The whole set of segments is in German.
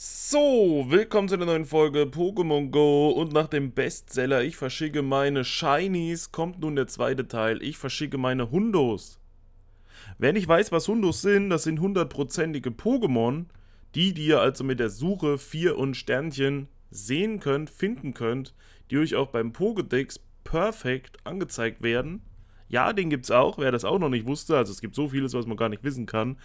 So, willkommen zu einer neuen Folge Pokémon Go und nach dem Bestseller Ich verschicke meine Shinies kommt nun der zweite Teil. Ich verschicke meine Hundos. Wer nicht weiß, was Hundos sind, das sind hundertprozentige Pokémon, die, die ihr also mit der Suche 4 und Sternchen sehen könnt, finden könnt, die euch auch beim Pokédex perfekt angezeigt werden. Ja, den gibt's auch, wer das auch noch nicht wusste. Also es gibt so vieles, was man gar nicht wissen kann.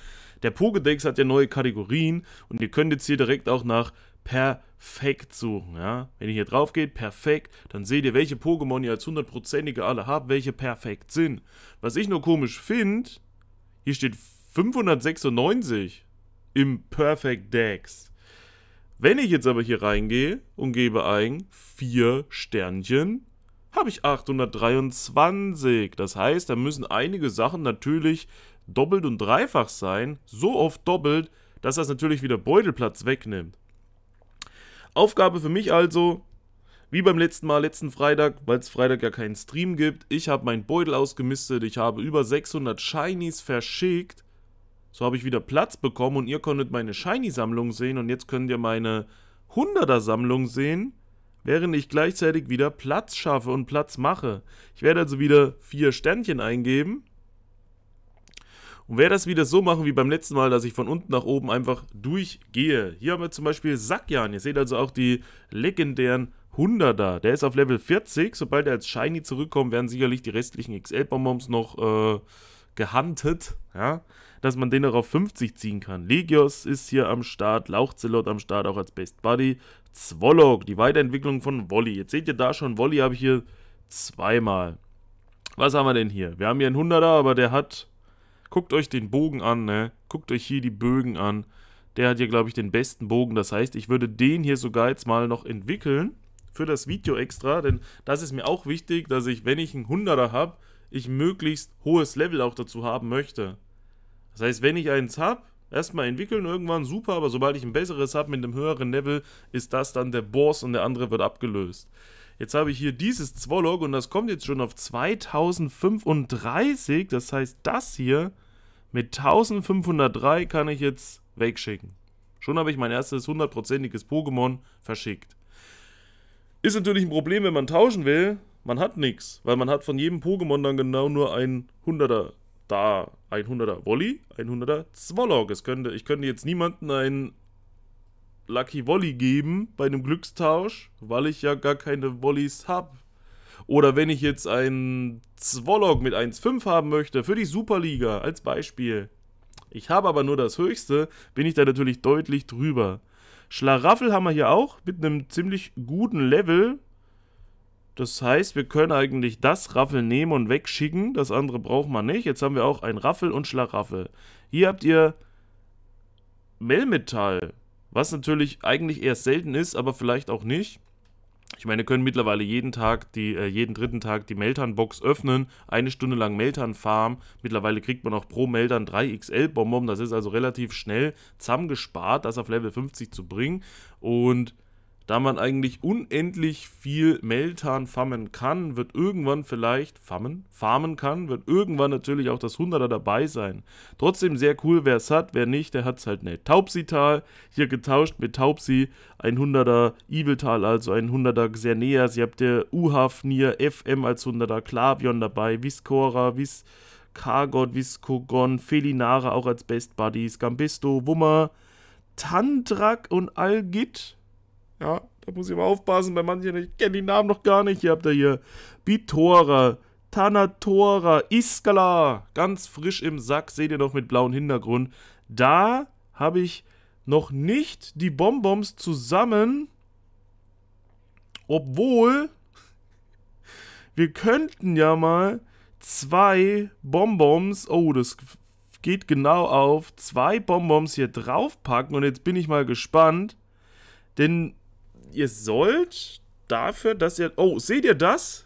Der Pokédex hat ja neue Kategorien und ihr könnt jetzt hier direkt auch nach perfekt suchen. Ja? Wenn ihr hier drauf geht, perfekt, dann seht ihr, welche Pokémon ihr als hundertprozentige alle habt, welche perfekt sind. Was ich nur komisch finde, hier steht 596 im Perfect Dex. Wenn ich jetzt aber hier reingehe und gebe ein 4 Sternchen, habe ich 823. Das heißt, da müssen einige Sachen natürlich doppelt und dreifach sein. So oft doppelt, dass das natürlich wieder Beutelplatz wegnimmt. Aufgabe für mich also, wie beim letzten Mal, letzten Freitag, weil es Freitag ja keinen Stream gibt, ich habe meinen Beutel ausgemistet, ich habe über 600 Shinies verschickt. So habe ich wieder Platz bekommen und ihr konntet meine Shiny-Sammlung sehen und jetzt könnt ihr meine 100er-Sammlung sehen während ich gleichzeitig wieder Platz schaffe und Platz mache. Ich werde also wieder vier Sternchen eingeben und werde das wieder so machen wie beim letzten Mal, dass ich von unten nach oben einfach durchgehe. Hier haben wir zum Beispiel Sakjan. Ihr seht also auch die legendären 100er. Der ist auf Level 40. Sobald er als Shiny zurückkommt, werden sicherlich die restlichen XL-Bonbons noch äh, gehuntet. Ja? Dass man den auch auf 50 ziehen kann. Legios ist hier am Start, Lauchzelot am Start, auch als Best Buddy. Zwollog, die Weiterentwicklung von Wolli. Jetzt seht ihr da schon, Wolli habe ich hier zweimal. Was haben wir denn hier? Wir haben hier einen 100er, aber der hat... Guckt euch den Bogen an, ne? Guckt euch hier die Bögen an. Der hat hier, glaube ich, den besten Bogen. Das heißt, ich würde den hier sogar jetzt mal noch entwickeln für das Video extra. Denn das ist mir auch wichtig, dass ich, wenn ich einen 100er habe, ich möglichst hohes Level auch dazu haben möchte. Das heißt, wenn ich eins habe, erstmal entwickeln, irgendwann super, aber sobald ich ein besseres habe mit einem höheren Level, ist das dann der Boss und der andere wird abgelöst. Jetzt habe ich hier dieses Zwolog und das kommt jetzt schon auf 2035, das heißt das hier mit 1503 kann ich jetzt wegschicken. Schon habe ich mein erstes hundertprozentiges Pokémon verschickt. Ist natürlich ein Problem, wenn man tauschen will, man hat nichts, weil man hat von jedem Pokémon dann genau nur ein 100er da 100er Volley, 100er Zwollock. Es könnte, ich könnte jetzt niemanden einen Lucky Volley geben bei einem Glückstausch, weil ich ja gar keine Volleys habe. Oder wenn ich jetzt einen Zwollock mit 1,5 haben möchte für die Superliga als Beispiel. Ich habe aber nur das Höchste, bin ich da natürlich deutlich drüber. Schlaraffel haben wir hier auch mit einem ziemlich guten Level das heißt, wir können eigentlich das Raffel nehmen und wegschicken. Das andere braucht man nicht. Jetzt haben wir auch ein Raffel und Schlagraffel. Hier habt ihr Melmetall. Was natürlich eigentlich eher selten ist, aber vielleicht auch nicht. Ich meine, wir können mittlerweile jeden Tag, die, äh, jeden dritten Tag die Meltan-Box öffnen, eine Stunde lang Meltan farm Mittlerweile kriegt man auch pro Meltan 3 XL-Bonbon, das ist also relativ schnell zusammengespart, das auf Level 50 zu bringen. Und da man eigentlich unendlich viel Meltan farmen kann, wird irgendwann vielleicht farmen, farmen kann, wird irgendwann natürlich auch das 100er dabei sein. Trotzdem sehr cool, wer es hat, wer nicht, der hat es halt nicht. Taubsital, hier getauscht mit Taubsi, ein 100er Eviltal, also ein 100er sehr näher. Sie habt der Uhafnir, FM als 100er, Klavion dabei, Viscora, Vis... Kargot, Viscogon, Felinara auch als Best Buddies, Gambisto, Wummer, Tantrak und Algit ja, da muss ich mal aufpassen bei manchen. Ich kenne die Namen noch gar nicht. Hier habt ihr hier Bitora, Tanatora, Iskala. Ganz frisch im Sack. Seht ihr noch mit blauem Hintergrund. Da habe ich noch nicht die Bonbons zusammen. Obwohl, wir könnten ja mal zwei Bonbons. Oh, das geht genau auf. Zwei Bonbons hier draufpacken. Und jetzt bin ich mal gespannt. Denn ihr sollt dafür, dass ihr... Oh, seht ihr das?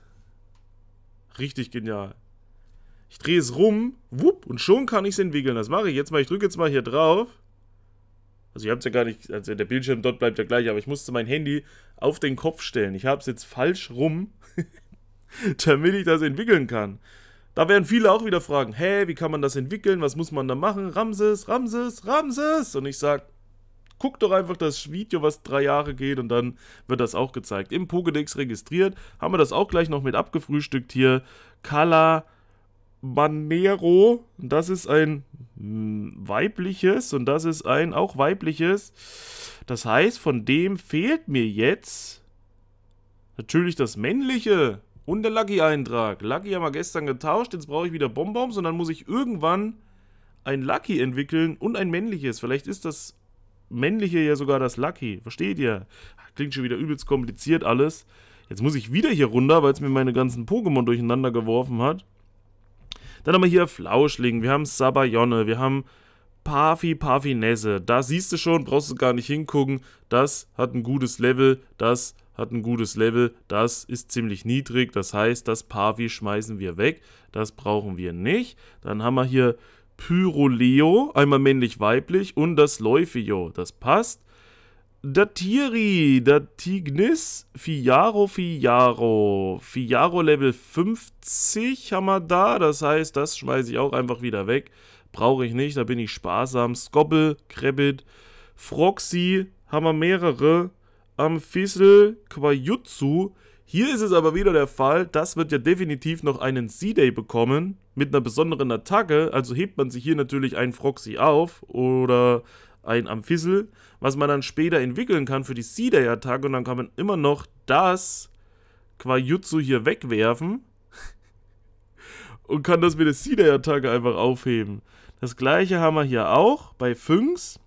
Richtig genial. Ich drehe es rum, wupp, und schon kann ich es entwickeln. Das mache ich jetzt mal. Ich drücke jetzt mal hier drauf. Also ihr habt ja gar nicht, also der Bildschirm dort bleibt ja gleich, aber ich musste mein Handy auf den Kopf stellen. Ich habe es jetzt falsch rum, damit ich das entwickeln kann. Da werden viele auch wieder fragen, hä, hey, wie kann man das entwickeln? Was muss man da machen? Ramses, Ramses, Ramses. Und ich sage, Guck doch einfach das Video, was drei Jahre geht und dann wird das auch gezeigt. Im Pokédex registriert, haben wir das auch gleich noch mit abgefrühstückt hier. Kala Manero, das ist ein hm, weibliches und das ist ein auch weibliches. Das heißt, von dem fehlt mir jetzt natürlich das männliche und der Lucky-Eintrag. Lucky haben wir gestern getauscht, jetzt brauche ich wieder Bonbons und dann muss ich irgendwann ein Lucky entwickeln und ein männliches. Vielleicht ist das männliche ja sogar das Lucky. Versteht ihr? Klingt schon wieder übelst kompliziert alles. Jetzt muss ich wieder hier runter, weil es mir meine ganzen Pokémon durcheinander geworfen hat. Dann haben wir hier Flauschling, wir haben Sabayonne, wir haben Parfi Parfinesse. Da siehst du schon, brauchst du gar nicht hingucken. Das hat ein gutes Level, das hat ein gutes Level, das ist ziemlich niedrig. Das heißt, das Parfi schmeißen wir weg, das brauchen wir nicht. Dann haben wir hier Pyroleo, einmal männlich-weiblich, und das Läufio. Das passt. Datiri, Datignis, Fiaro, Fiaro. Fiaro Level 50 haben wir da. Das heißt, das schmeiße ich auch einfach wieder weg. Brauche ich nicht, da bin ich sparsam. Skobble, Krebit, Froxy haben wir mehrere. Amphissel, Quajutsu. Hier ist es aber wieder der Fall, das wird ja definitiv noch einen C-Day bekommen mit einer besonderen Attacke, also hebt man sich hier natürlich einen Froxy auf oder ein Amphissel, was man dann später entwickeln kann für die Seedai-Attacke und dann kann man immer noch das Quajutsu hier wegwerfen und kann das mit der Seedai-Attacke einfach aufheben. Das gleiche haben wir hier auch bei Fünks.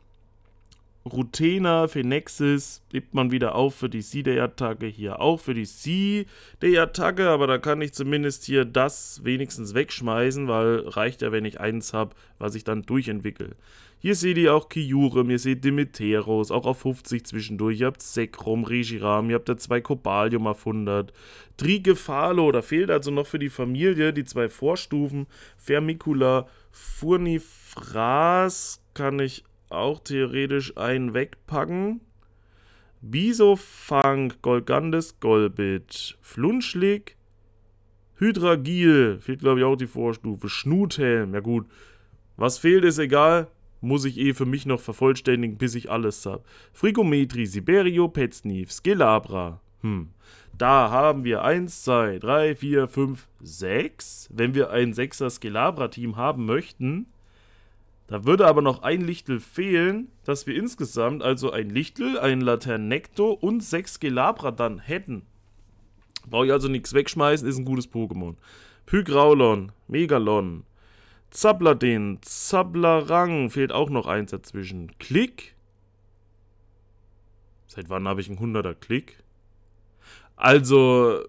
Rutena, Phoenixis gibt man wieder auf für die C-Day-Attacke, hier auch für die C-Day-Attacke, aber da kann ich zumindest hier das wenigstens wegschmeißen, weil reicht ja, wenn ich eins habe, was ich dann durchentwickle. Hier seht ihr auch Kyurem, ihr seht Demeteros, auch auf 50 zwischendurch, ihr habt Sekrom, Regiram, ihr habt da zwei Kobalium auf 100, Trigephalo, da fehlt also noch für die Familie die zwei Vorstufen, Fermicula, Furnifras kann ich auch theoretisch einen wegpacken. Bisofunk, Golgandes, Golbit, Flunschlig, Hydragil, fehlt glaube ich auch die Vorstufe, Schnuthelm, ja gut. Was fehlt, ist egal, muss ich eh für mich noch vervollständigen, bis ich alles habe. Frigometri, Siberio, Petsnief, Skelabra, hm. Da haben wir 1, 2, 3, 4, 5, 6. Wenn wir ein 6er Skelabra-Team haben möchten, da würde aber noch ein Lichtel fehlen, dass wir insgesamt also ein Lichtel, ein Laternecto und sechs Gelabra dann hätten. Brauche ich also nichts wegschmeißen, ist ein gutes Pokémon. Pygraulon, Megalon, Zabladin, Zablarang, fehlt auch noch eins dazwischen. Klick? Seit wann habe ich einen 100er Klick? Also,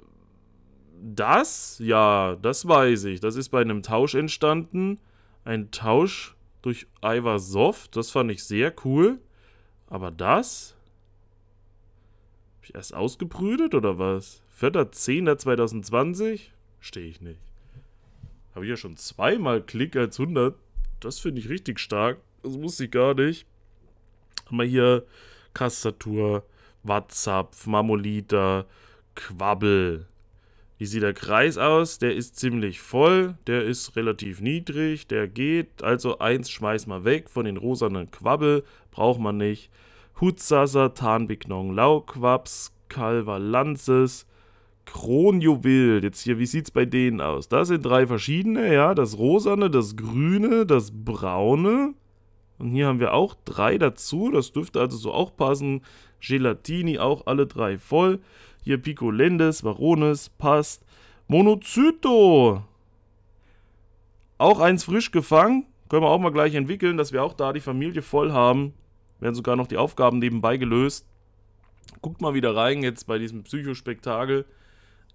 das? Ja, das weiß ich. Das ist bei einem Tausch entstanden. Ein Tausch durch Iversov. Das fand ich sehr cool. Aber das? Habe ich erst ausgebrütet oder was? 4.10.2020? Stehe ich nicht. Habe ich ja schon zweimal Klick als 100. Das finde ich richtig stark. Das wusste ich gar nicht. Haben wir hier Kastatur, WhatsApp, Marmolita, Quabbel. Wie sieht der Kreis aus? Der ist ziemlich voll, der ist relativ niedrig, der geht. Also eins schmeiß mal weg von den rosanen Quabbel, braucht man nicht. Hutsasser, Tarnbignon, Lauquaps, Calvalanzes, Kronjuwel. Jetzt hier, wie sieht es bei denen aus? Das sind drei verschiedene, ja. Das rosane, das grüne, das braune. Und hier haben wir auch drei dazu. Das dürfte also so auch passen. Gelatini auch alle drei voll. Hier Pico Lendes, Varones, passt. Monozyto. Auch eins frisch gefangen. Können wir auch mal gleich entwickeln, dass wir auch da die Familie voll haben. Werden sogar noch die Aufgaben nebenbei gelöst. Guckt mal wieder rein jetzt bei diesem Psychospektakel.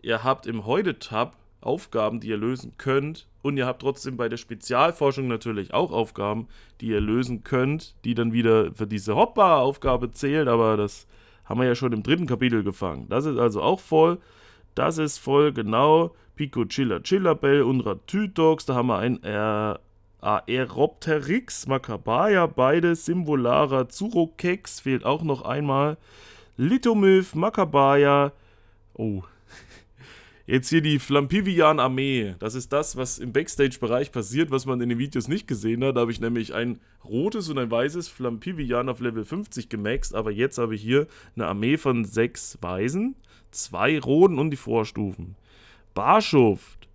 Ihr habt im Heute-Tab Aufgaben, die ihr lösen könnt. Und ihr habt trotzdem bei der Spezialforschung natürlich auch Aufgaben, die ihr lösen könnt, die dann wieder für diese Hoppa-Aufgabe zählt. Aber das haben wir ja schon im dritten Kapitel gefangen. Das ist also auch voll. Das ist voll, genau. Pico Chilla Chillabell, Unratytox, da haben wir ein Aeropteryx, Macabaya, beide, Symbolara, Zurokex, fehlt auch noch einmal. Litomyph, Macabaya, oh, Jetzt hier die Flampivian Armee. Das ist das, was im Backstage-Bereich passiert, was man in den Videos nicht gesehen hat. Da habe ich nämlich ein rotes und ein weißes Flampivian auf Level 50 gemaxt. Aber jetzt habe ich hier eine Armee von sechs Weißen, zwei Roten und die Vorstufen. Barschuft.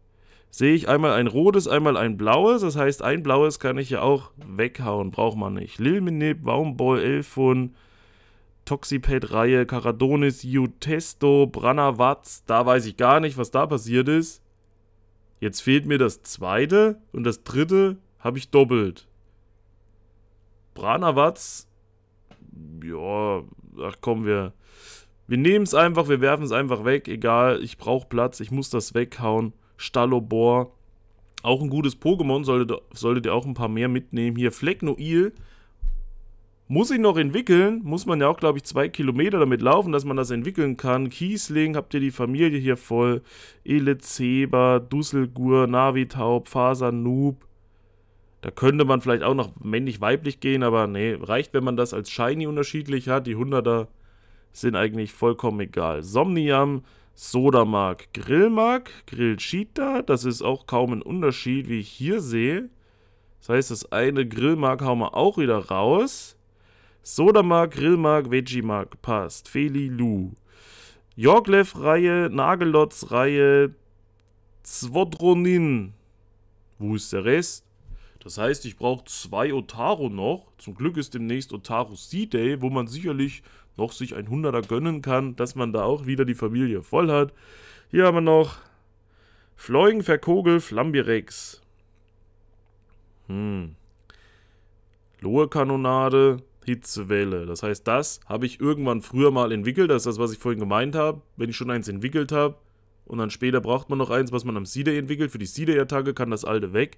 Sehe ich einmal ein rotes, einmal ein blaues. Das heißt, ein blaues kann ich ja auch weghauen. Braucht man nicht. Lilmeneb, Baumball, Elfun, Toxiped-Reihe, Caradonis, Jutesto, Branavats, da weiß ich gar nicht, was da passiert ist. Jetzt fehlt mir das zweite und das dritte habe ich doppelt. Branavats, ja, ach komm, wir, wir nehmen es einfach, wir werfen es einfach weg, egal, ich brauche Platz, ich muss das weghauen. Stallobor, auch ein gutes Pokémon, solltet, solltet ihr auch ein paar mehr mitnehmen. Hier Flecknoil, muss ich noch entwickeln, muss man ja auch, glaube ich, zwei Kilometer damit laufen, dass man das entwickeln kann. Kiesling, habt ihr die Familie hier voll. Elezeba, Dusselgur, Navitaub, Fasern, Noob. Da könnte man vielleicht auch noch männlich-weiblich gehen, aber nee, reicht, wenn man das als Shiny unterschiedlich hat. Die 100er sind eigentlich vollkommen egal. Somniam, Sodamark, Grillmark, Grillchita, das ist auch kaum ein Unterschied, wie ich hier sehe. Das heißt, das eine Grillmark hauen wir auch wieder raus. Sodamark, Grillmark, Veggiemark, passt. Feli Lu. Jorglev-Reihe, Nagelotz-Reihe, Zwodronin. Wo ist der Rest? Das heißt, ich brauche zwei Otaro noch. Zum Glück ist demnächst Otaro Sea Day, wo man sicherlich noch sich ein Hunderter gönnen kann, dass man da auch wieder die Familie voll hat. Hier haben wir noch Fleugen, Verkogel, Flambirex. Hm. Lohe Kanonade, Hitzewelle. Das heißt, das habe ich irgendwann früher mal entwickelt. Das ist das, was ich vorhin gemeint habe. Wenn ich schon eins entwickelt habe und dann später braucht man noch eins, was man am c entwickelt. Für die c attacke kann das alte weg.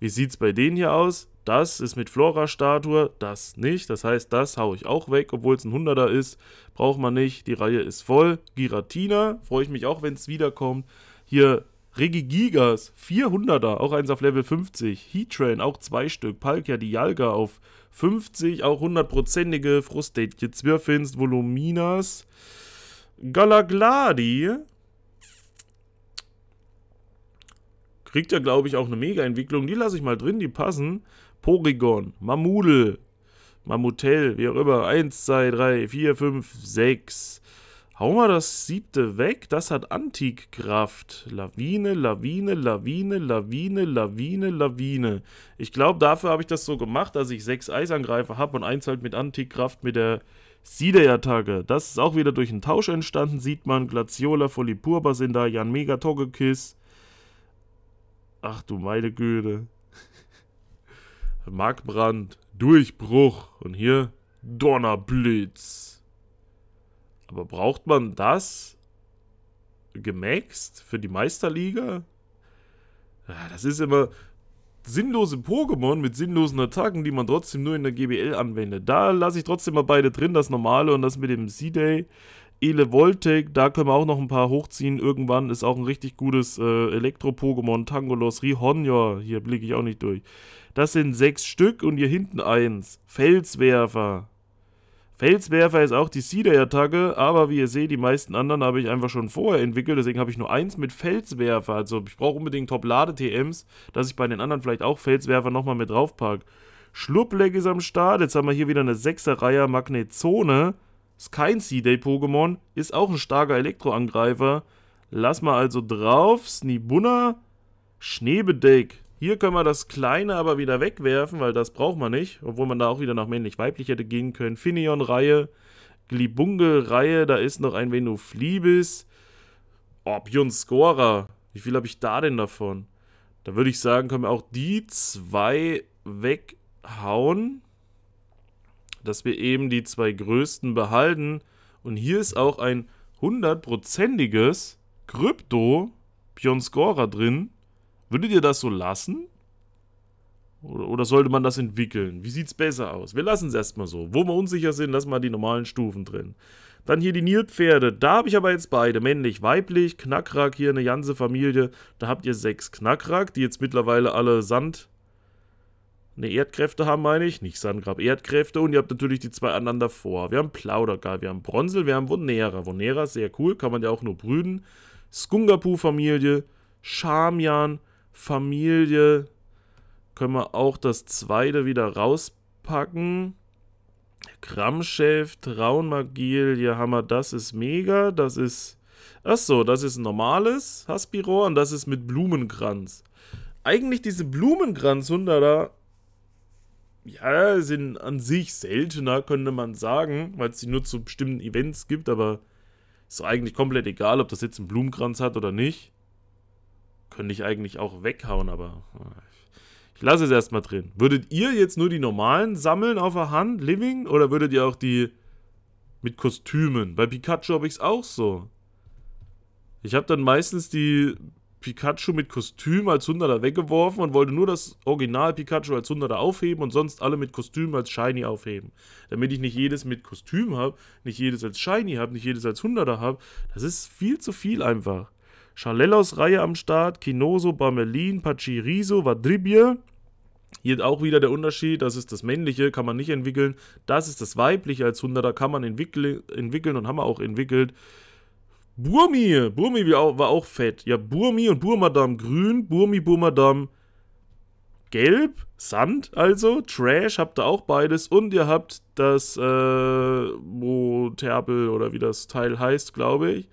Wie sieht es bei denen hier aus? Das ist mit Flora-Statue, das nicht. Das heißt, das haue ich auch weg, obwohl es ein 100er ist. Braucht man nicht, die Reihe ist voll. Giratina, freue ich mich auch, wenn es wiederkommt. Hier Regigigas, 400er, auch eins auf Level 50. Heatran, auch zwei Stück. Palkia, die Dialga auf 50 auch 100%ige Frustdate Zwirfins Voluminas Galagladi. Kriegt ja, glaube ich, auch eine Mega-Entwicklung. Die lasse ich mal drin, die passen. Porygon, Mammudel, Mammutel, wie auch immer. 1, 2, 3, 4, 5, 6. Hau mal das siebte weg. Das hat Antikkraft. Lawine, Lawine, Lawine, Lawine, Lawine, Lawine. Ich glaube, dafür habe ich das so gemacht, dass ich sechs Eisangreifer habe und eins halt mit Antikkraft mit der Sidey-Attacke. Das ist auch wieder durch einen Tausch entstanden, sieht man. Glaciola, Folipurba sind da, Jan Mega, Togekiss. Ach du meine Güte. Markbrand, Durchbruch. Und hier Donnerblitz. Aber braucht man das gemaxt für die Meisterliga? Ah, das ist immer sinnlose Pokémon mit sinnlosen Attacken, die man trotzdem nur in der GBL anwendet. Da lasse ich trotzdem mal beide drin, das normale und das mit dem C-Day. Ele Voltec, da können wir auch noch ein paar hochziehen. Irgendwann ist auch ein richtig gutes äh, Elektro-Pokémon. Tangolos, Rihonior, hier blicke ich auch nicht durch. Das sind sechs Stück und hier hinten eins. Felswerfer. Felswerfer ist auch die Cedar-Attacke, aber wie ihr seht, die meisten anderen habe ich einfach schon vorher entwickelt, deswegen habe ich nur eins mit Felswerfer. Also ich brauche unbedingt Top-Lade-TMs, dass ich bei den anderen vielleicht auch Felswerfer nochmal mit draufpacke. Schluppleck ist am Start, jetzt haben wir hier wieder eine 6er-Reihe Magnetzone. Ist kein C-Day-Pokémon, ist auch ein starker Elektroangreifer. Lass mal also drauf, Snibunna, Schneebedeck. Hier können wir das Kleine aber wieder wegwerfen, weil das braucht man nicht. Obwohl man da auch wieder nach männlich-weiblich hätte gehen können. Finion-Reihe, Glibunge-Reihe, da ist noch ein Venuflibis. Oh, Björn Scorer. Wie viel habe ich da denn davon? Da würde ich sagen, können wir auch die zwei weghauen. Dass wir eben die zwei größten behalten. Und hier ist auch ein hundertprozentiges Krypto Björn Scorer drin. Würdet ihr das so lassen? Oder sollte man das entwickeln? Wie sieht es besser aus? Wir lassen es erstmal so. Wo wir unsicher sind, lassen wir die normalen Stufen drin. Dann hier die Nilpferde. Da habe ich aber jetzt beide. Männlich, weiblich, Knackrack, hier eine ganze Familie. Da habt ihr sechs Knackrack, die jetzt mittlerweile alle Sand... Ne, Erdkräfte haben, meine ich. Nicht Sandgrab, Erdkräfte. Und ihr habt natürlich die zwei anderen davor. Wir haben Plaudergal, wir haben Bronzel, wir haben Vonera. Vonera, sehr cool, kann man ja auch nur brüden. Skungapu-Familie, Charmian, Familie können wir auch das zweite wieder rauspacken. Kramchef, Traunmagil, hier haben wir, das ist mega, das ist, achso, das ist ein normales Haspirohr und das ist mit Blumenkranz. Eigentlich diese Blumenkranzhunder da, ja, sind an sich seltener, könnte man sagen, weil es sie nur zu bestimmten Events gibt, aber ist eigentlich komplett egal, ob das jetzt einen Blumenkranz hat oder nicht. Könnte ich eigentlich auch weghauen, aber äh, ich lasse es erstmal drin. Würdet ihr jetzt nur die normalen sammeln auf der Hand, Living, oder würdet ihr auch die mit Kostümen? Bei Pikachu habe ich es auch so. Ich habe dann meistens die Pikachu mit Kostüm als 100er weggeworfen und wollte nur das Original Pikachu als 100er aufheben und sonst alle mit Kostüm als Shiny aufheben. Damit ich nicht jedes mit Kostüm habe, nicht jedes als Shiny habe, nicht jedes als 100er habe. Das ist viel zu viel einfach. Schalellos-Reihe am Start, Kinoso, Barmelin, Pachiriso, Vadribje. Hier auch wieder der Unterschied, das ist das männliche, kann man nicht entwickeln. Das ist das weibliche als Hunderter, kann man entwickeln, entwickeln und haben wir auch entwickelt. Burmi, Burmi war auch fett. Ja, Burmi und Burmadam grün, Burmi, Burmadam gelb, Sand also, Trash habt ihr auch beides und ihr habt das äh, Terpel oder wie das Teil heißt, glaube ich.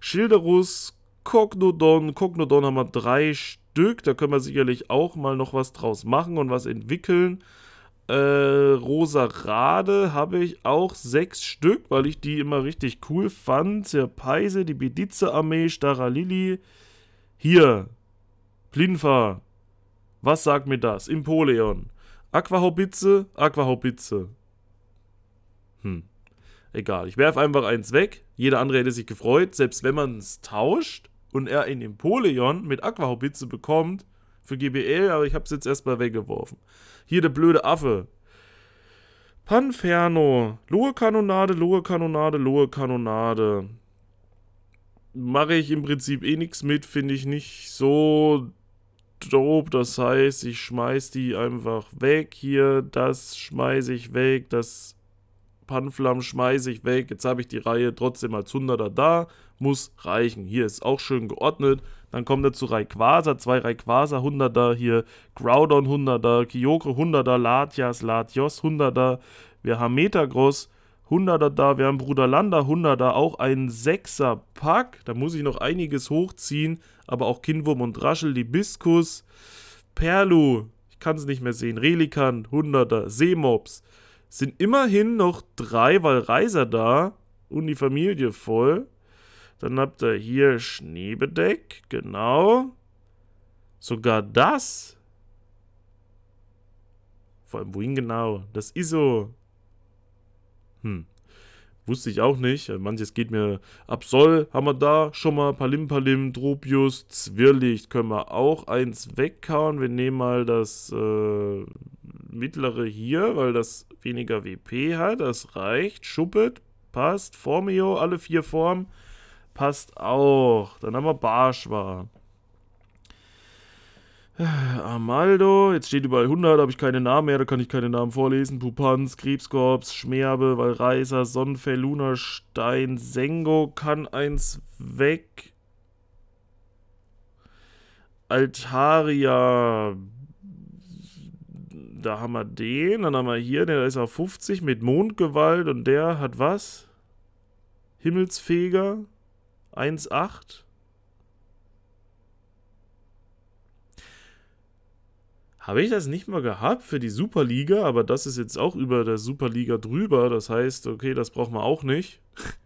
Schilderus Cognodon. Cognodon haben wir drei Stück. Da können wir sicherlich auch mal noch was draus machen und was entwickeln. Äh, Rosarade habe ich auch sechs Stück, weil ich die immer richtig cool fand. Zerpeise, die Bedize-Armee, Staralili. Hier, Plinfa. Was sagt mir das? Impoleon. Aquahaubitze, Aquahaubitze. Hm. Egal, ich werfe einfach eins weg. Jeder andere hätte sich gefreut, selbst wenn man es tauscht und er in Napoleon mit Aquahaubitze bekommt für GBL, aber ich habe es jetzt erstmal weggeworfen. Hier der blöde Affe. Panferno. Lohe Kanonade, Lohe Kanonade, Lohe Kanonade. Mache ich im Prinzip eh nichts mit, finde ich nicht so dope. Das heißt, ich schmeiß die einfach weg hier. Das schmeiße ich weg. Das Panflam schmeiße ich weg. Jetzt habe ich die Reihe trotzdem als 100er da. Muss reichen. Hier ist auch schön geordnet. Dann kommt er zu Rayquaza, zwei Rayquaza 100er hier, Groudon 100er, Kyoko 100er, Latias, Latios 100er. Wir haben Metagross 100er da, wir haben Bruderlanda 100er, auch ein 6er Pack. Da muss ich noch einiges hochziehen, aber auch Kinwurm und Raschel, Libiskus, Perlu, ich kann es nicht mehr sehen, Relikant 100er, Seemops sind immerhin noch drei Walreiser da und die Familie voll. Dann habt ihr hier Schneebedeck, genau. Sogar das. Vor allem, wohin genau? Das ist so. Hm. Wusste ich auch nicht. Also manches geht mir. Absol haben wir da schon mal. Palim Palim, Dropius, Zwirlicht können wir auch eins weghauen? Wir nehmen mal das äh, mittlere hier, weil das weniger WP hat. Das reicht. Schuppet passt. Formio, alle vier Formen passt auch. Dann haben wir Barschwa. Äh, Amaldo, jetzt steht überall 100, habe ich keine Namen mehr, da kann ich keine Namen vorlesen. Pupanz, Krebskorps, Schmerbe, Walreiser, Sonnenfell, Lunerstein, Sengo, kann eins weg. Altaria, da haben wir den, dann haben wir hier, der ist auf 50 mit Mondgewalt und der hat was? Himmelsfeger 1,8. Habe ich das nicht mal gehabt für die Superliga, aber das ist jetzt auch über der Superliga drüber. Das heißt, okay, das brauchen wir auch nicht.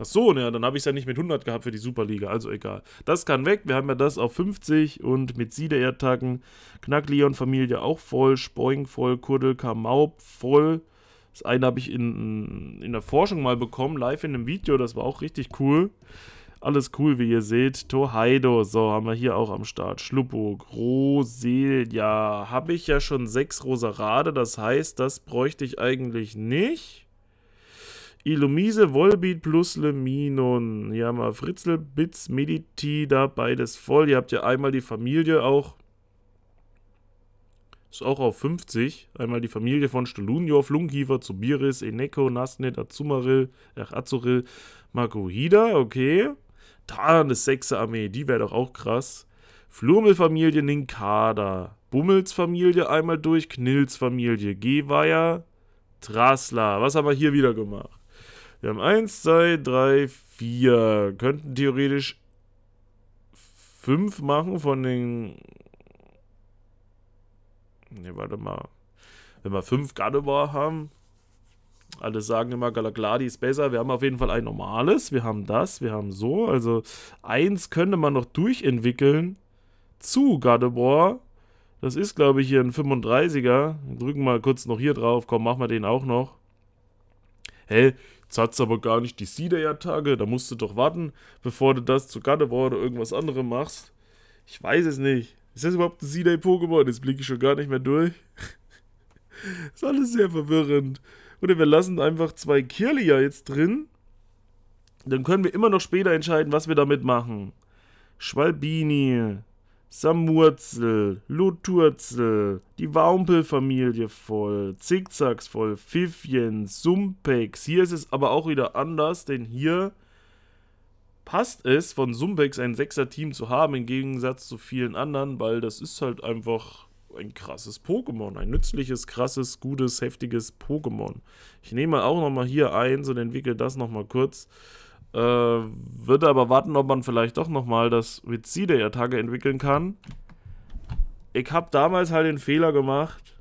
Ach so, ja, dann habe ich es ja nicht mit 100 gehabt für die Superliga, also egal. Das kann weg, wir haben ja das auf 50 und mit Siede-Attacken, Knack-Leon-Familie auch voll, Spoing voll, Kurdel, Kamaub voll. Das eine habe ich in, in der Forschung mal bekommen, live in einem Video, das war auch richtig cool. Alles cool, wie ihr seht. Toheido, so haben wir hier auch am Start. Schlupburg, Roselia. Habe ich ja schon sechs Rosarade, das heißt, das bräuchte ich eigentlich nicht. Illumise, Volbeat plus Leminon. Hier haben wir Fritzl, Bits, Mediti, da beides voll. Ihr habt ja einmal die Familie auch. Ist auch auf 50. Einmal die Familie von Stelunjov, Flunkiefer, Zubiris, Eneko, Nasnet, Azumarill, ach, Azuril, Makuhida, okay. Da eine sechste Armee, die wäre doch auch krass. Flurmelfamilie, Ninkada. Bummelsfamilie einmal durch, Knills Familie, Geweiher, Trasla. Was haben wir hier wieder gemacht? Wir haben 1, 2, 3, 4. Könnten theoretisch 5 machen von den... Ne, warte mal. Wenn wir 5 Gardevoir haben, alle sagen immer, Galagladi ist besser. Wir haben auf jeden Fall ein normales. Wir haben das, wir haben so. Also 1 könnte man noch durchentwickeln zu Gardevoir. Das ist, glaube ich, hier ein 35er. Wir drücken mal kurz noch hier drauf. Komm, machen wir den auch noch. Hä? Jetzt hat es aber gar nicht die Siederjahrtage, da musst du doch warten, bevor du das zu Gardevoir oder irgendwas anderem machst. Ich weiß es nicht. Ist das überhaupt ein c pokémon Jetzt blicke ich schon gar nicht mehr durch. ist alles sehr verwirrend. Oder wir lassen einfach zwei Kirlia jetzt drin. Dann können wir immer noch später entscheiden, was wir damit machen. Schwalbini. Samurzel, Luturzel, die Waumpelfamilie voll, Zickzacks voll, Pfiffchen, Sumpex. Hier ist es aber auch wieder anders, denn hier passt es, von Sumpex ein Sechser-Team zu haben, im Gegensatz zu vielen anderen, weil das ist halt einfach ein krasses Pokémon, ein nützliches, krasses, gutes, heftiges Pokémon. Ich nehme auch nochmal hier eins und entwickle das nochmal kurz. Äh, würde aber warten, ob man vielleicht doch nochmal das mit Vizide-Attacke entwickeln kann. Ich habe damals halt den Fehler gemacht.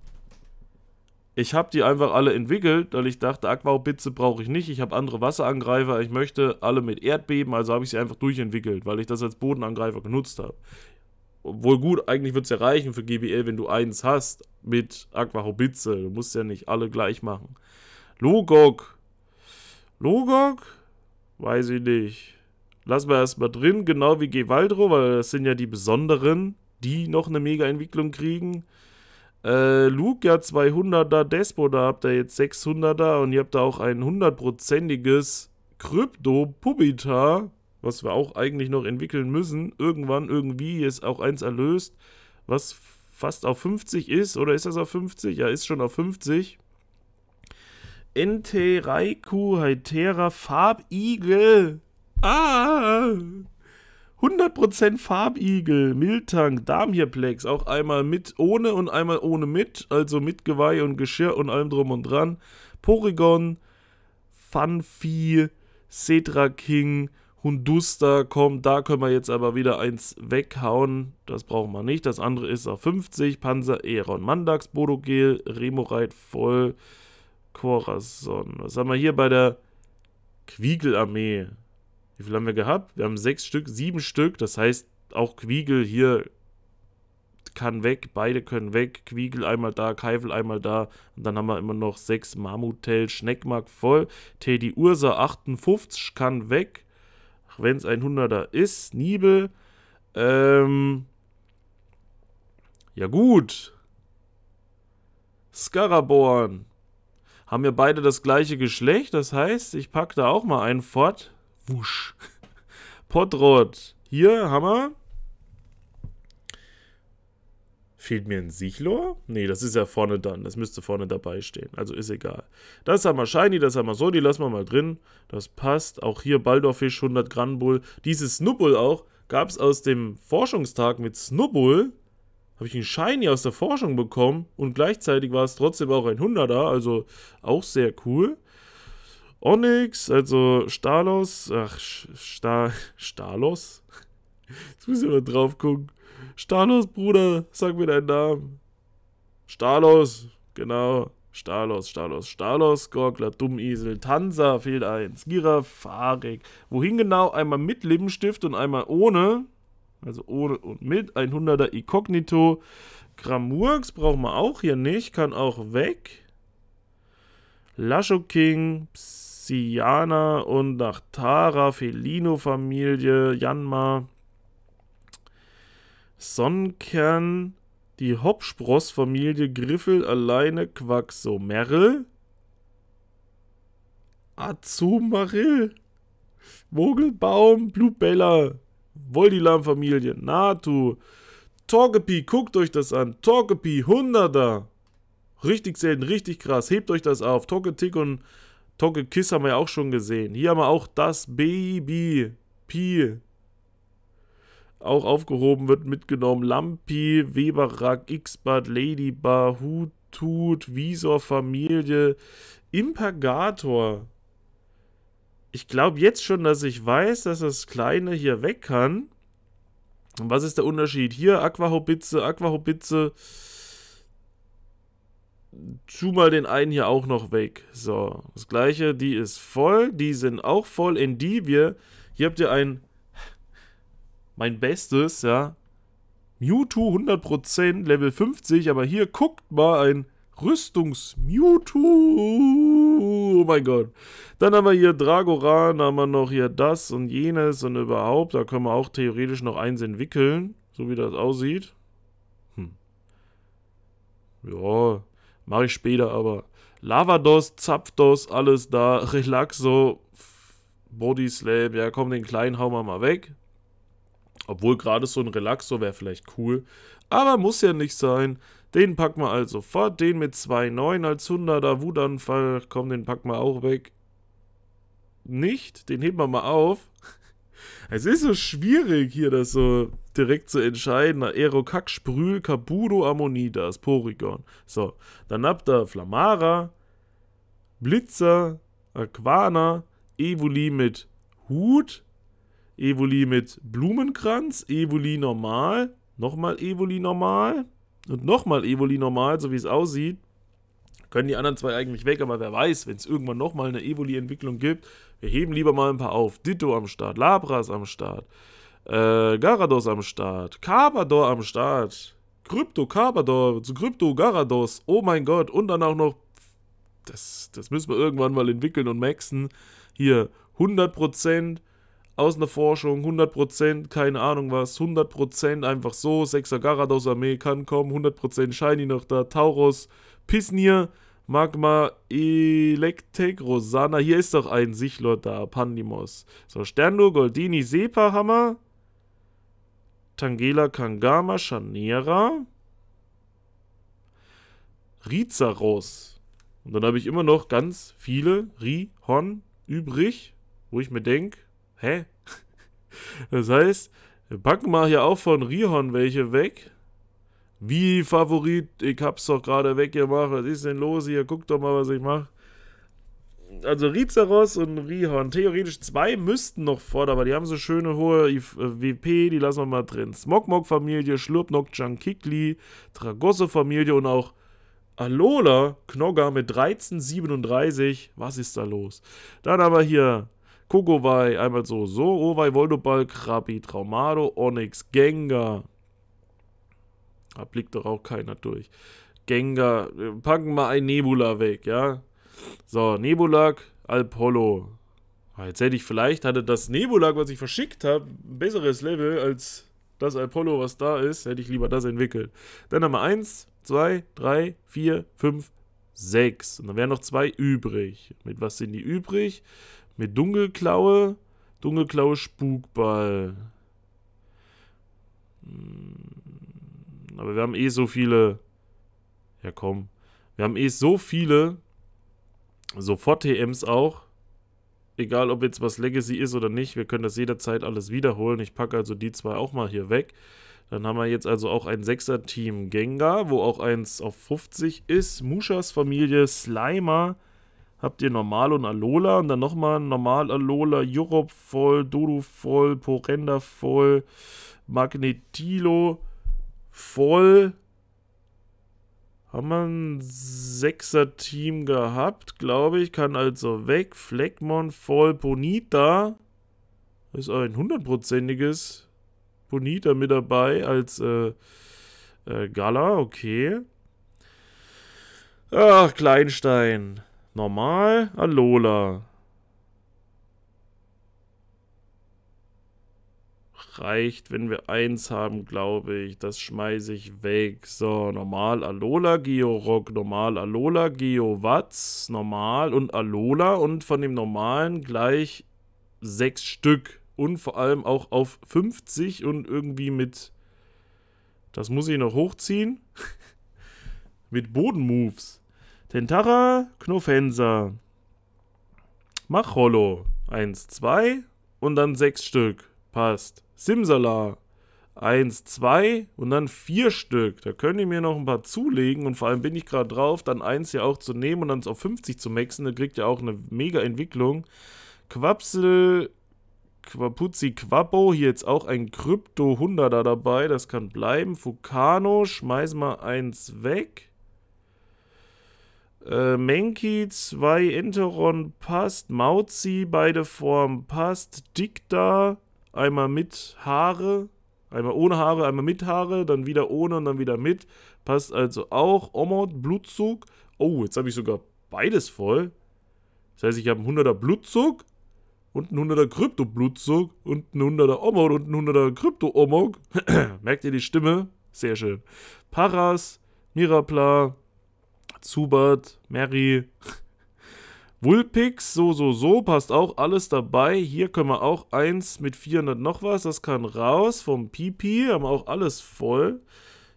Ich habe die einfach alle entwickelt, weil ich dachte, Aquaubitze brauche ich nicht. Ich habe andere Wasserangreifer. Ich möchte alle mit Erdbeben, also habe ich sie einfach durchentwickelt, weil ich das als Bodenangreifer genutzt habe. Obwohl gut, eigentlich wird es ja reichen für GBL, wenn du eins hast mit Aquahobitze. Du musst ja nicht alle gleich machen. Logok. Logok Weiß ich nicht. Lassen wir erstmal drin, genau wie Gewaldro, weil das sind ja die Besonderen, die noch eine Mega-Entwicklung kriegen. Äh, Luke, ja 200er, Despo, da habt ihr jetzt 600er und ihr habt da auch ein hundertprozentiges Krypto-Pubita, was wir auch eigentlich noch entwickeln müssen. Irgendwann, irgendwie ist auch eins erlöst, was fast auf 50 ist. Oder ist das auf 50? Ja, ist schon auf 50. Ente, Raiku, Heitera, Farbigel. Ah! 100% Farbigel, Miltank, Damhirplex, auch einmal mit ohne und einmal ohne mit, also mit Geweih und Geschirr und allem drum und dran. Porygon, Fanfi, Cetra King, Hundusta, komm, da können wir jetzt aber wieder eins weghauen, das brauchen wir nicht. Das andere ist auf 50, Panzer, Eron, Mandax, Bodogel, Remoraid, Voll, Korason. Was haben wir hier bei der Quiegelarmee? Wie viel haben wir gehabt? Wir haben sechs Stück, sieben Stück. Das heißt, auch Quiegel hier kann weg, beide können weg. Quiegel einmal da, Keifel einmal da. Und dann haben wir immer noch sechs Mamutel, Schneckmark voll. Teddy Ursa 58 kann weg. Auch Wenn es ein 100er ist, Nibel. Ähm. Ja, gut. Scaraborn haben ja beide das gleiche Geschlecht. Das heißt, ich packe da auch mal einen fort. Wusch. Potrot. Hier Hammer. Fehlt mir ein Sichlor? Nee, das ist ja vorne dann. Das müsste vorne dabei stehen. Also ist egal. Das haben wir Shiny, das haben wir so. Die lassen wir mal drin. Das passt. Auch hier Baldorfisch, 100 Gramm Bull. Dieses Snubbull auch gab es aus dem Forschungstag mit Snubbull habe ich einen Shiny aus der Forschung bekommen und gleichzeitig war es trotzdem auch ein 100er, also auch sehr cool. Onyx, also Stalos, ach, Sta Stalos? Jetzt muss ich mal drauf gucken. Stalos, Bruder, sag mir deinen Namen. Stalos, genau. Stalos, Stalos, Stalos, Gorgler, Dummisel, Tansa, fehlt eins. Girafarik. Wohin genau? Einmal mit Lippenstift und einmal ohne. Also ohne und mit. 100er Incognito. Gramurks brauchen wir auch hier nicht. Kann auch weg. Lasho King, Psyana und nach Tara, Felino-Familie, Janma, Sonnenkern, die Hopspross-Familie, Griffel alleine, Quaxomerl, Azumarill, Vogelbaum, Blubella, Voldilam-Familie, Natu, Torgepi, guckt euch das an. Torgepi, 100er. Richtig selten, richtig krass. Hebt euch das auf. Togetik und Togekiss haben wir ja auch schon gesehen. Hier haben wir auch das Baby, Pi. Auch aufgehoben wird mitgenommen. Lampi, Weberrack, Xbad, Ladybar, Hutut, Visor, Familie, Impergator. Ich glaube jetzt schon, dass ich weiß, dass das Kleine hier weg kann. Und was ist der Unterschied? Hier Aquahobitze, Aquahobitze. Zu mal den einen hier auch noch weg. So, das gleiche, die ist voll, die sind auch voll, in die wir, hier habt ihr ein, mein Bestes, ja, Mewtwo 100%, Level 50, aber hier guckt mal ein Rüstungs-Mewtwo. Oh mein Gott. Dann haben wir hier Dragoran, haben wir noch hier das und jenes und überhaupt. Da können wir auch theoretisch noch eins entwickeln, so wie das aussieht. Hm. Ja, mache ich später aber. Lavados, Zapdos, alles da. Relaxo, Body Slam. Ja, komm, den kleinen hauen wir mal weg. Obwohl gerade so ein Relaxo wäre vielleicht cool. Aber muss ja nicht sein. Den packen wir also fort. Den mit 2,9 als 100er Wutanfall. Komm, den packen wir auch weg. Nicht. Den heben wir mal auf. Es ist so schwierig, hier das so direkt zu entscheiden. Aerokak, Sprühl, Kabudo, Ammonidas, Porygon. So, dann habt ihr Flamara, Blitzer, Aquana, Evoli mit Hut, Evoli mit Blumenkranz, Evoli normal, nochmal Evoli normal, und nochmal Evoli normal, so wie es aussieht, können die anderen zwei eigentlich weg, aber wer weiß, wenn es irgendwann nochmal eine Evoli-Entwicklung gibt, wir heben lieber mal ein paar auf. Ditto am Start, Labras am Start, äh, Garados am Start, Carbador am Start, Krypto Carbador, zu Krypto Garados, oh mein Gott, und dann auch noch, das, das müssen wir irgendwann mal entwickeln und maxen. Hier, 100%, aus einer Forschung, 100%, keine Ahnung was, 100% einfach so, 6er Garados Armee kann kommen, 100% Shiny noch da, Taurus, Pisnir, Magma, Electek, Rosana, hier ist doch ein Sichlord da, Pandimos. So, Sternlo, Goldini, Sepa, Hammer, Tangela, Kangama, Shanera, Rizaros. Und dann habe ich immer noch ganz viele Rihon übrig, wo ich mir denke, Hä? Das heißt, wir packen mal hier auch von Rihon welche weg. Wie Favorit, ich hab's doch gerade weggemacht. Was ist denn los hier? Guck doch mal, was ich mache. Also Rizeros und Rihon. Theoretisch zwei müssten noch fort, aber die haben so schöne hohe äh, WP, die lassen wir mal drin. Smogmog-Familie, Schlurpnok, Junkikli, Tragosse-Familie und auch Alola Knogger mit 1337. Was ist da los? Dann aber hier Kogowai, einmal so, so, Owai, oh Voldoball, Krabi, Traumado, Onyx, Gengar. Da blickt doch auch keiner durch. Gengar, packen mal ein Nebula weg, ja? So, Nebulak, Alpollo. Ah, jetzt hätte ich vielleicht, hatte das Nebulak, was ich verschickt habe, ein besseres Level als das Alpollo, was da ist, hätte ich lieber das entwickelt. Dann haben wir 1, 2, 3, 4, 5, 6. Und dann wären noch zwei übrig. Mit was sind die übrig? Mit Dunkelklaue. Dunkelklaue Spukball. Hm, aber wir haben eh so viele. Ja, komm. Wir haben eh so viele. Sofort-TMs auch. Egal, ob jetzt was Legacy ist oder nicht. Wir können das jederzeit alles wiederholen. Ich packe also die zwei auch mal hier weg. Dann haben wir jetzt also auch ein Sechser-Team Gengar, wo auch eins auf 50 ist. Mushas Familie, Slimer, habt ihr Normal und Alola und dann nochmal Normal, Alola, Europe voll, Dodo voll, Porenda voll, Magnetilo voll. Haben wir ein Sechser-Team gehabt, glaube ich. Kann also weg. Fleckmon voll, Bonita. Ist ein hundertprozentiges Bonita mit dabei als äh, äh, Gala, okay. Ach, Kleinstein. Normal, Alola. Reicht, wenn wir eins haben, glaube ich. Das schmeiße ich weg. So, normal Alola, Georock, normal Alola, Geowatz, normal und Alola. Und von dem normalen gleich sechs Stück. Und vor allem auch auf 50 und irgendwie mit... Das muss ich noch hochziehen. mit Bodenmoves. Tentara Knofenser. Macholo. Hollow. Eins, zwei und dann sechs Stück. Passt. Simsala. Eins, zwei und dann vier Stück. Da könnt ihr mir noch ein paar zulegen und vor allem bin ich gerade drauf, dann eins hier auch zu nehmen und dann auf 50 zu maxen. Da kriegt ihr auch eine mega Entwicklung. Quapsel, Quapuzzi, Quappo. Hier jetzt auch ein Krypto hunderter dabei. Das kann bleiben. Fukano, schmeiß mal eins weg. Äh, Menki zwei Enteron passt. Mauzi, beide Formen passt. Dicta, einmal mit Haare. Einmal ohne Haare, einmal mit Haare. Dann wieder ohne und dann wieder mit. Passt also auch. Omot, Blutzug. Oh, jetzt habe ich sogar beides voll. Das heißt, ich habe einen 100er Blutzug und einen 100er Krypto-Blutzug und einen 100er Omot und einen 100er Krypto-Omog. Merkt ihr die Stimme? Sehr schön. Paras, Mirapla, Zubert, Mary, Wulpix, so, so, so, passt auch alles dabei. Hier können wir auch eins mit 400 noch was, das kann raus vom Pipi, haben auch alles voll.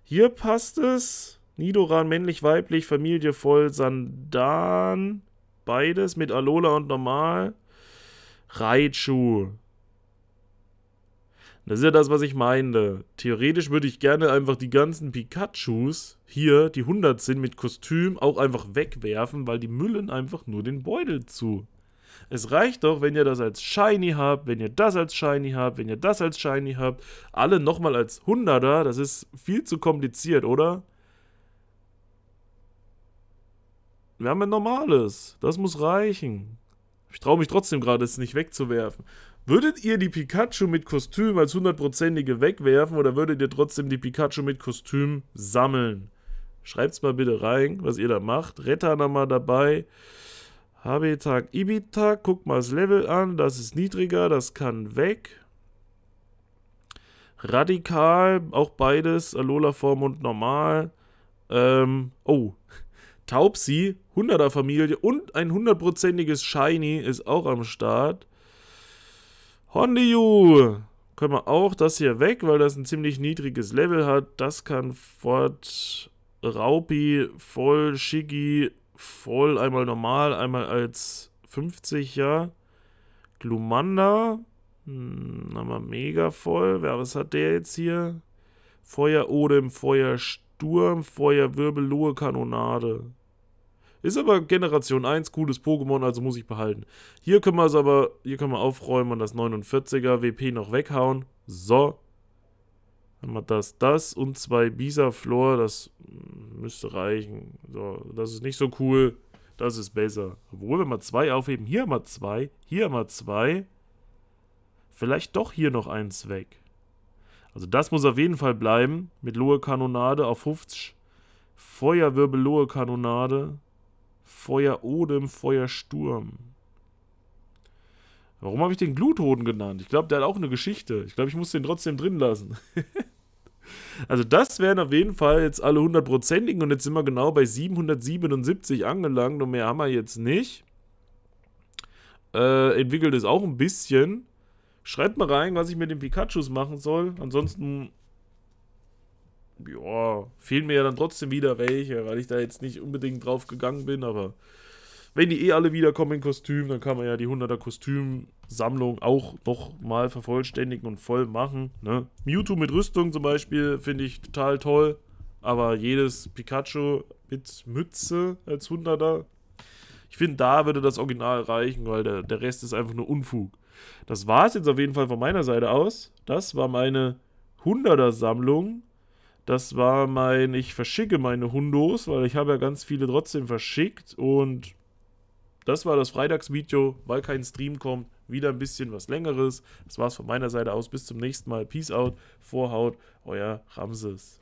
Hier passt es. Nidoran, männlich, weiblich, Familie voll, Sandan, beides mit Alola und normal. Raichu, das ist ja das, was ich meine. Theoretisch würde ich gerne einfach die ganzen Pikachus hier, die 100 sind, mit Kostüm auch einfach wegwerfen, weil die müllen einfach nur den Beutel zu. Es reicht doch, wenn ihr das als Shiny habt, wenn ihr das als Shiny habt, wenn ihr das als Shiny habt. Alle nochmal als 100er, das ist viel zu kompliziert, oder? Wir haben ein normales. Das muss reichen. Ich traue mich trotzdem gerade, es nicht wegzuwerfen. Würdet ihr die Pikachu mit Kostüm als hundertprozentige wegwerfen oder würdet ihr trotzdem die Pikachu mit Kostüm sammeln? Schreibt's mal bitte rein, was ihr da macht. Retter nochmal dabei. Habitat Ibita, guck mal das Level an, das ist niedriger, das kann weg. Radikal, auch beides, Alola-Form und normal. Ähm, oh, Taubsi, 100er-Familie und ein hundertprozentiges Shiny ist auch am Start. Hondiu können wir auch das hier weg, weil das ein ziemlich niedriges Level hat. Das kann Fort Raupi voll, Shiggy voll, einmal normal, einmal als 50, ja. Glumanda, hm, einmal mega voll. Wer, was hat der jetzt hier? Feuerodem, Feuersturm, Feuerwirbel, Lohe Kanonade. Ist aber Generation 1, cooles Pokémon, also muss ich behalten. Hier können wir es aber, hier können wir aufräumen und das 49er WP noch weghauen. So. Dann haben wir das, das und zwei Bisaflor, das müsste reichen. So, das ist nicht so cool, das ist besser. Obwohl, wenn wir zwei aufheben, hier haben wir zwei, hier haben wir zwei. Vielleicht doch hier noch eins weg. Also das muss auf jeden Fall bleiben, mit Lohe Kanonade auf 50. Feuerwirbel Lohe Kanonade. Feuerodem, Feuersturm. Warum habe ich den Gluthoden genannt? Ich glaube, der hat auch eine Geschichte. Ich glaube, ich muss den trotzdem drin lassen. also das wären auf jeden Fall jetzt alle hundertprozentigen und jetzt sind wir genau bei 777 angelangt und mehr haben wir jetzt nicht. Äh, entwickelt es auch ein bisschen. Schreibt mal rein, was ich mit den Pikachus machen soll. Ansonsten ja, fehlen mir ja dann trotzdem wieder welche, weil ich da jetzt nicht unbedingt drauf gegangen bin, aber wenn die eh alle wiederkommen in Kostüm, dann kann man ja die 100er Kostümsammlung auch noch mal vervollständigen und voll machen. Ne? Mewtwo mit Rüstung zum Beispiel finde ich total toll, aber jedes Pikachu mit Mütze als 100er, ich finde, da würde das Original reichen, weil der, der Rest ist einfach nur Unfug. Das war es jetzt auf jeden Fall von meiner Seite aus. Das war meine 100er-Sammlung das war mein, ich verschicke meine Hundos, weil ich habe ja ganz viele trotzdem verschickt. Und das war das Freitagsvideo, weil kein Stream kommt. Wieder ein bisschen was längeres. Das war es von meiner Seite aus. Bis zum nächsten Mal. Peace out. Vorhaut. Euer Ramses.